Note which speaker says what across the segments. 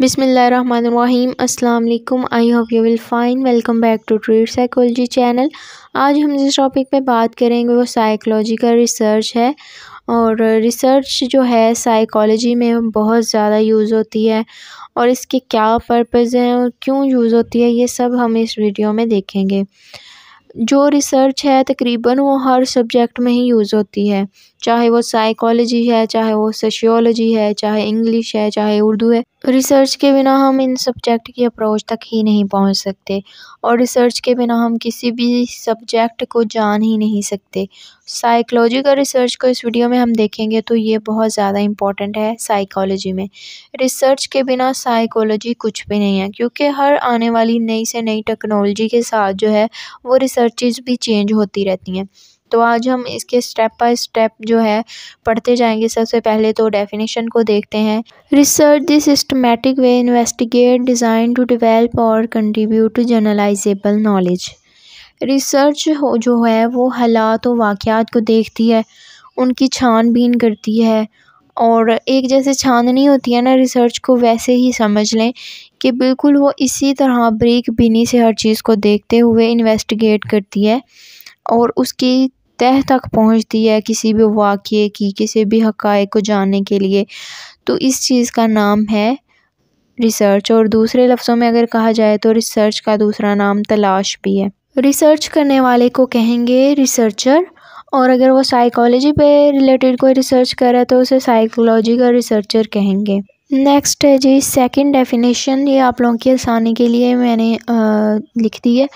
Speaker 1: बिसमीम् अल्लाम I hope you will fine welcome back to Treat Psychology channel आज हम जिस टॉपिक पे बात करेंगे वो साइकोलॉजी का रिसर्च है और रिसर्च जो है साइकोलॉजी में बहुत ज़्यादा यूज़ होती है और इसके क्या पर्पज़ हैं और क्यों यूज़ होती है ये सब हम इस वीडियो में देखेंगे जो रिसर्च है तकरीबन वो हर सब्जेक्ट में ही यूज़ होती है चाहे वो साइकोलॉजी है चाहे वो सोशियोलॉजी है चाहे इंग्लिश है चाहे उर्दू है रिसर्च के बिना हम इन सब्जेक्ट की अप्रोच तक ही नहीं पहुंच सकते और रिसर्च के बिना हम किसी भी सब्जेक्ट को जान ही नहीं सकते साइकोलॉजी का रिसर्च को इस वीडियो में हम देखेंगे तो ये बहुत ज़्यादा इम्पॉर्टेंट है साइकोलॉजी में रिसर्च के बिना साइकोलॉजी कुछ भी नहीं है क्योंकि हर आने वाली नई से नई टेक्नोलॉजी के साथ जो है वो रिसर्चेज भी चेंज होती रहती हैं तो आज हम इसके स्टेप बाय स्टेप जो है पढ़ते जाएंगे सबसे पहले तो डेफिनेशन को देखते हैं research the systematic way investigate design to develop और contribute to generalizable knowledge research हो जो है वो हालात और वाक़ात को देखती है उनकी छानबीन करती है और एक जैसे छाननी होती है ना रिसर्च को वैसे ही समझ लें कि बिल्कुल वो इसी तरह ब्रेक बीनी से हर चीज़ को देखते हुए इन्वेस्टिगेट करती है और उसकी तह तक पहुंचती है किसी भी वाक्य की किसी भी हक़ को जानने के लिए तो इस चीज़ का नाम है रिसर्च और दूसरे लफ्ज़ों में अगर कहा जाए तो रिसर्च का दूसरा नाम तलाश भी है रिसर्च करने वाले को कहेंगे रिसर्चर और अगर वो साइकोलॉजी पे रिलेटेड कोई रिसर्च कर रहा है तो उसे साइकोलॉजी का रिसर्चर कहेंगे नेक्स्ट है जी सेकंड डेफिनेशन ये आप लोगों की आसानी के लिए मैंने आ, लिख दी है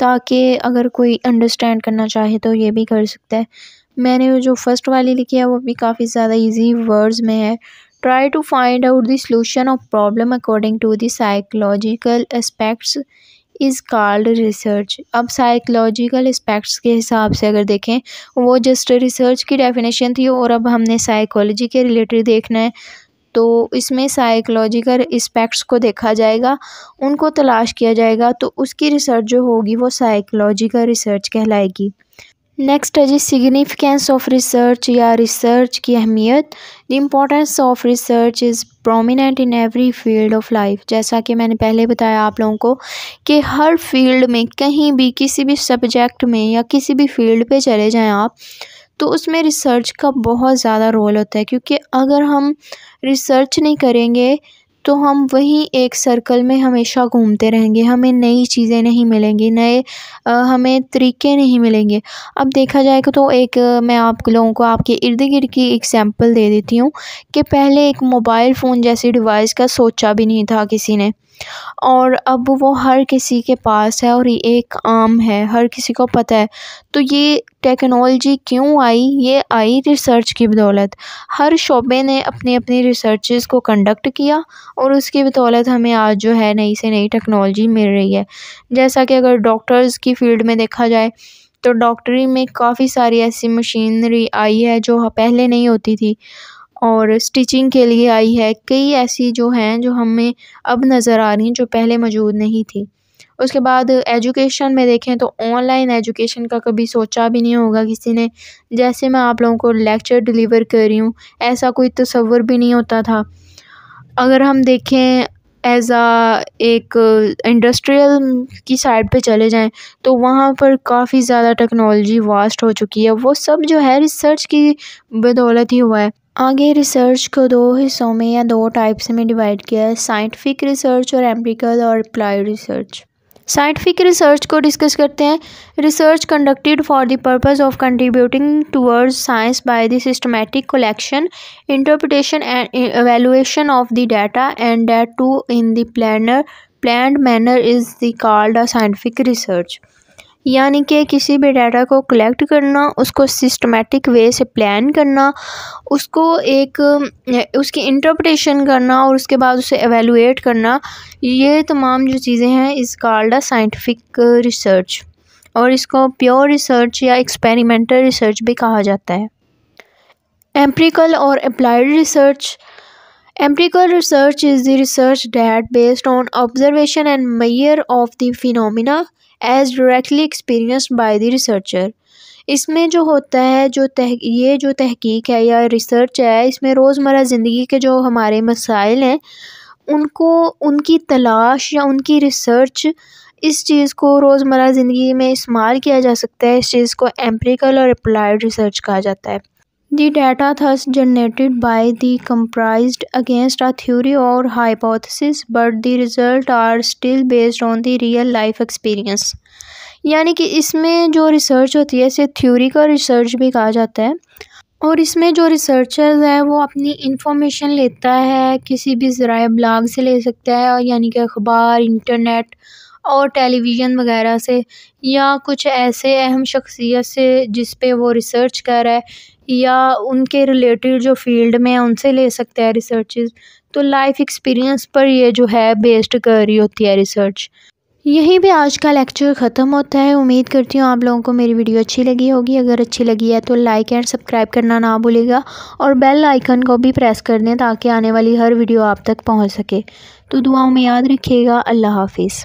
Speaker 1: ताकि अगर कोई अंडरस्टैंड करना चाहे तो ये भी कर सकता है मैंने जो फर्स्ट वाली लिखी है वो भी काफ़ी ज़्यादा इजी वर्ड्स में है try to find out the solution of problem according to the psychological aspects is called research अब साइकोलॉजिकल एस्पेक्ट्स के हिसाब से अगर देखें वो जस्ट रिसर्च की डेफिनेशन थी और अब हमने साइकोलॉजी के रिलेटेड देखना है तो इसमें साइकोलॉजिकल एस्पेक्ट्स को देखा जाएगा उनको तलाश किया जाएगा तो उसकी रिसर्च जो होगी वो साइकोलॉजिकल रिसर्च कहलाएगी नेक्स्ट है जी सिग्निफिकेंस ऑफ रिसर्च या रिसर्च की अहमियत the importance of research is prominent in every field of life जैसा कि मैंने पहले बताया आप लोगों को कि हर फील्ड में कहीं भी किसी भी सब्जेक्ट में या किसी भी फील्ड पे चले जाएं आप तो उसमें रिसर्च का बहुत ज़्यादा रोल होता है क्योंकि अगर हम रिसर्च नहीं करेंगे तो हम वही एक सर्कल में हमेशा घूमते रहेंगे हमें नई चीज़ें नहीं मिलेंगी नए हमें तरीके नहीं मिलेंगे अब देखा जाएगा तो एक मैं आप लोगों को आपके इर्द गिर्द की एग्ज़ाम्पल दे देती हूँ कि पहले एक मोबाइल फ़ोन जैसी डिवाइस का सोचा भी नहीं था किसी ने और अब वो हर किसी के पास है और एक आम है हर किसी को पता है तो ये टेक्नोलॉजी क्यों आई ये आई रिसर्च की बदौलत हर शोबे ने अपनी अपनी रिसर्च को कंडक्ट किया और उसकी बदौलत हमें आज जो है नई से नई टेक्नोलॉजी मिल रही है जैसा कि अगर डॉक्टर्स की फ़ील्ड में देखा जाए तो डॉक्टरी में काफ़ी सारी ऐसी मशीनरी आई है जो पहले नहीं होती थी और स्टिचिंग के लिए आई है कई ऐसी जो हैं जो हमें अब नज़र आ रही हैं जो पहले मौजूद नहीं थी उसके बाद एजुकेशन में देखें तो ऑनलाइन एजुकेशन का कभी सोचा भी नहीं होगा किसी ने जैसे मैं आप लोगों को लेक्चर डिलीवर कर रही हूँ ऐसा कोई तस्वर भी नहीं होता था अगर हम देखें एज़ आ एक इंडस्ट्रियल की साइड पे चले जाएं तो वहाँ पर काफ़ी ज़्यादा टेक्नोलॉजी वास्ट हो चुकी है वो सब जो है रिसर्च की बदौलत ही हुआ है आगे रिसर्च को दो हिस्सों में या दो टाइप्स में डिवाइड किया है साइंटिफिक रिसर्च और एम्प्रिकल और अप्लाइड रिसर्च साइंटिफिक रिसर्च को डिस्कस करते हैं research conducted for the purpose of contributing towards science by the systematic collection interpretation and evaluation of the data and that to in the planner planned manner is the called scientific research यानी कि किसी भी data को collect करना उसको systematic way से plan करना उसको एक उसकी इंटरप्रटेशन करना और उसके बाद उसे एवेलुएट करना ये तमाम जो चीज़ें हैं इस कार्ड साइंटिफिक रिसर्च और इसको प्योर रिसर्च या एक्सपेरिमेंटल रिसर्च भी कहा जाता है एम्प्रिकल और applied research empirical research is the research that based on observation and measure of the phenomena as directly experience by the researcher इसमें जो होता है जो तह ये जो तहकीक है या रिसर्च है इसमें रोज़मर्रा ज़िंदगी के जो हमारे मसाइल हैं उनको उनकी तलाश या उनकी रिसर्च इस चीज़ को रोज़मर्रा ज़िंदगी में इस्तेमाल किया जा सकता है इस चीज़ को एम्प्रिकल और अप्लाइड रिसर्च कहा जाता है The data thus generated by the comprised against a theory or hypothesis but the result are still based on the real life experience यानी कि इसमें जो रिसर्च होती है इसे थ्योरी का रिसर्च भी कहा जाता है और इसमें जो रिसर्चर्स है वो अपनी इंफॉर्मेशन लेता है किसी भी ज़रा ब्लाग से ले सकता है और यानी कि अखबार इंटरनेट और टेलीविज़न वगैरह से या कुछ ऐसे अहम शख्सियत से जिस पे वो रिसर्च कर रहा है या उनके रिलेटेड जो फील्ड में उनसे ले सकते हैं रिसर्चेज तो लाइफ एक्सपीरियंस पर ये जो है बेस्ड कर रही होती है रिसर्च यहीं पे आज का लेक्चर ख़त्म होता है उम्मीद करती हूँ आप लोगों को मेरी वीडियो अच्छी लगी होगी अगर अच्छी लगी है तो लाइक एंड सब्सक्राइब करना ना भूलेगा और बेल आइकन को भी प्रेस कर दें ताकि आने वाली हर वीडियो आप तक पहुँच सके तो दुआओं में याद रखिएगा अल्लाह हाफिज़